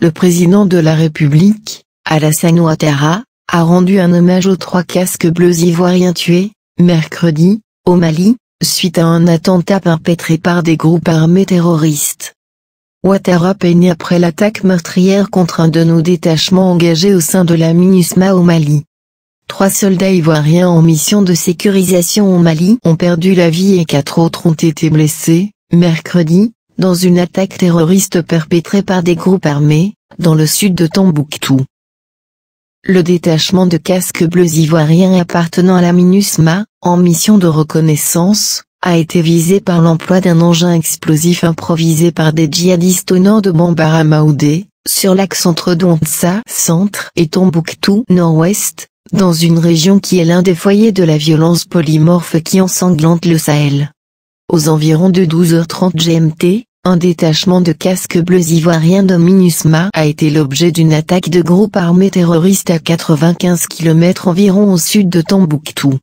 le président de la République, Alassane Ouattara, a rendu un hommage aux trois casques bleus ivoiriens tués, mercredi, au Mali, suite à un attentat perpétré par des groupes armés terroristes. Ouattara peignait après l'attaque meurtrière contre un de nos détachements engagés au sein de la MINUSMA au Mali. Trois soldats ivoiriens en mission de sécurisation au Mali ont perdu la vie et quatre autres ont été blessés, mercredi, dans une attaque terroriste perpétrée par des groupes armés, dans le sud de Tombouctou. Le détachement de casques bleus ivoiriens appartenant à la MINUSMA, en mission de reconnaissance, a été visé par l'emploi d'un engin explosif improvisé par des djihadistes au nord de Bambara Maoudé, sur l'axe entre Dontsa centre et Tombouctou nord-ouest, dans une région qui est l'un des foyers de la violence polymorphe qui ensanglante le Sahel. Aux environs de 12h30 GMT, un détachement de casques bleus ivoiriens de MINUSMA a été l'objet d'une attaque de groupe armé terroriste à 95 km environ au sud de Tombouctou.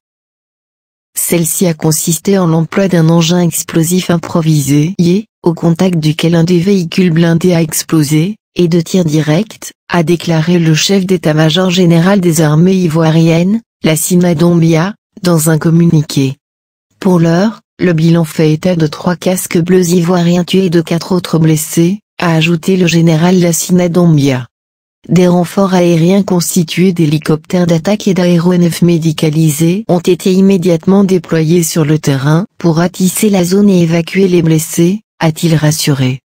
Celle-ci a consisté en l'emploi d'un engin explosif improvisé, au contact duquel un des véhicules blindés a explosé, et de tir direct, a déclaré le chef d'état-major général des armées ivoiriennes, la Dombia, dans un communiqué. Pour l'heure, le bilan fait état de trois casques bleus ivoiriens tués et de quatre autres blessés, a ajouté le général Lassina Dombia. Des renforts aériens constitués d'hélicoptères d'attaque et d'aéronefs médicalisés ont été immédiatement déployés sur le terrain pour attisser la zone et évacuer les blessés, a-t-il rassuré.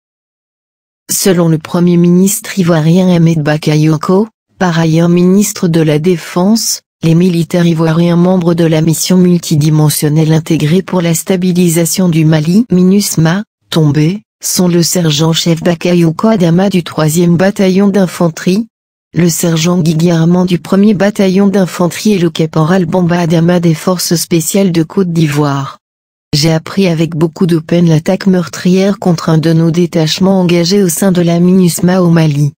Selon le Premier ministre ivoirien Ahmed Bakayoko, par ailleurs ministre de la Défense, les militaires ivoiriens membres de la mission multidimensionnelle intégrée pour la stabilisation du Mali MINUSMA, tombés, sont le sergent-chef Bakayoko Adama du 3e bataillon d'infanterie, le sergent Guigui Armand du 1er bataillon d'infanterie et le caporal Bomba Adama des forces spéciales de Côte d'Ivoire. J'ai appris avec beaucoup de peine l'attaque meurtrière contre un de nos détachements engagés au sein de la MINUSMA au Mali.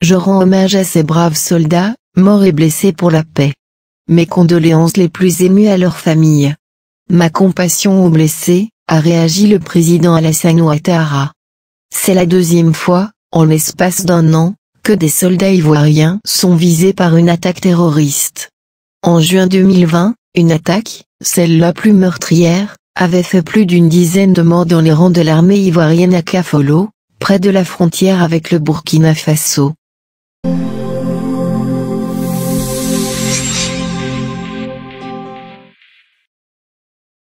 Je rends hommage à ces braves soldats, morts et blessés pour la paix mes condoléances les plus émues à leur famille. Ma compassion aux blessés, a réagi le président Alassane Ouattara. C'est la deuxième fois, en l'espace d'un an, que des soldats ivoiriens sont visés par une attaque terroriste. En juin 2020, une attaque, celle la plus meurtrière, avait fait plus d'une dizaine de morts dans les rangs de l'armée ivoirienne à Kafolo, près de la frontière avec le Burkina Faso.